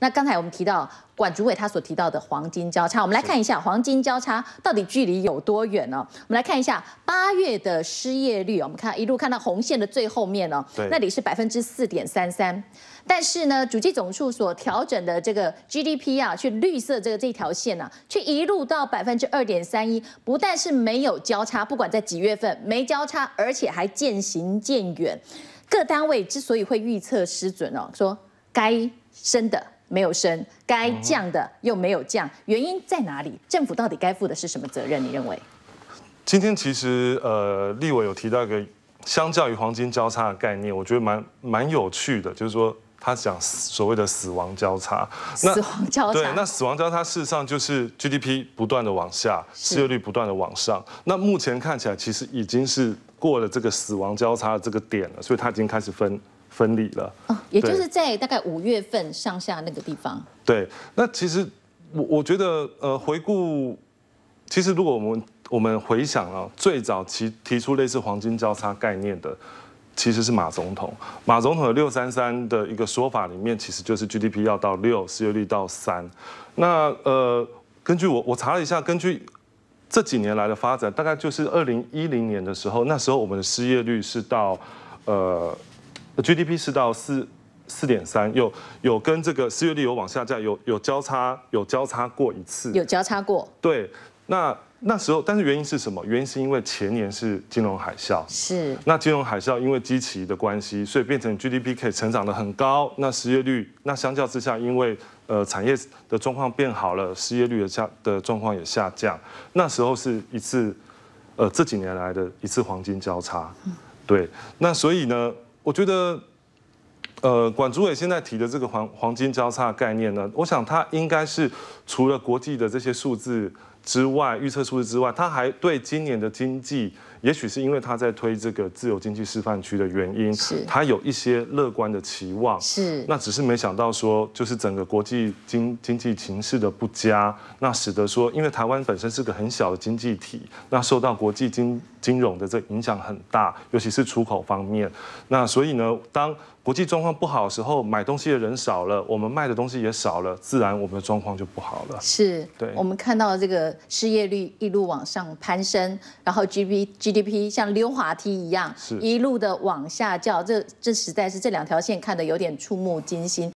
那刚才我们提到管主委他所提到的黄金交叉，我们来看一下黄金交叉到底距离有多远呢？我们来看一下八月的失业率，我们看一路看到红线的最后面哦，那里是百分之四点三三，但是呢，主计总处所调整的这个 GDP 啊，去绿色这个这条线呢，却一路到百分之二点三一，不但是没有交叉，不管在几月份没交叉，而且还渐行渐远。各单位之所以会预测失准哦，说该升的。没有升，该降的又没有降，原因在哪里？政府到底该负的是什么责任？你认为？今天其实呃，立委有提到一个相较于黄金交叉的概念，我觉得蛮蛮有趣的，就是说他讲所谓的死亡交叉。死亡交叉。对，那死亡交叉事实上就是 GDP 不断的往下，失业率不断的往上。那目前看起来其实已经是过了这个死亡交叉的这个点了，所以它已经开始分。分离了，也就是在大概五月份上下那个地方。对，那其实我我觉得，呃，回顾，其实如果我们我们回想啊，最早提提出类似黄金交叉概念的，其实是马总统。马总统的六三三的一个说法里面，其实就是 GDP 要到六，失业率到三。那呃，根据我我查了一下，根据这几年来的发展，大概就是二零一零年的时候，那时候我们的失业率是到呃。GDP 是到四四点三，有有跟这个失业率有往下降，有有交叉，有交叉过一次，有交叉过。对，那那时候，但是原因是什么？原因是因为前年是金融海啸，是。那金融海啸因为基期的关系，所以变成 GDP 可以成长的很高。那失业率，那相较之下，因为呃产业的状况变好了，失业率的下，的状况也下降。那时候是一次，呃这几年来的一次黄金交叉。嗯，对。那所以呢？我觉得，呃，管主委现在提的这个“黄黄金交叉”概念呢，我想它应该是除了国际的这些数字之外，预测数字之外，他还对今年的经济。也许是因为他在推这个自由经济示范区的原因，是他有一些乐观的期望。是，那只是没想到说，就是整个国际经经济形势的不佳，那使得说，因为台湾本身是个很小的经济体，那受到国际金金融的这影响很大，尤其是出口方面。那所以呢，当国际状况不好的时候，买东西的人少了，我们卖的东西也少了，自然我们的状况就不好了。是，对，我们看到这个失业率一路往上攀升，然后 G B G。G P 像溜滑梯一样，一路的往下叫，这这实在是这两条线看的有点触目惊心。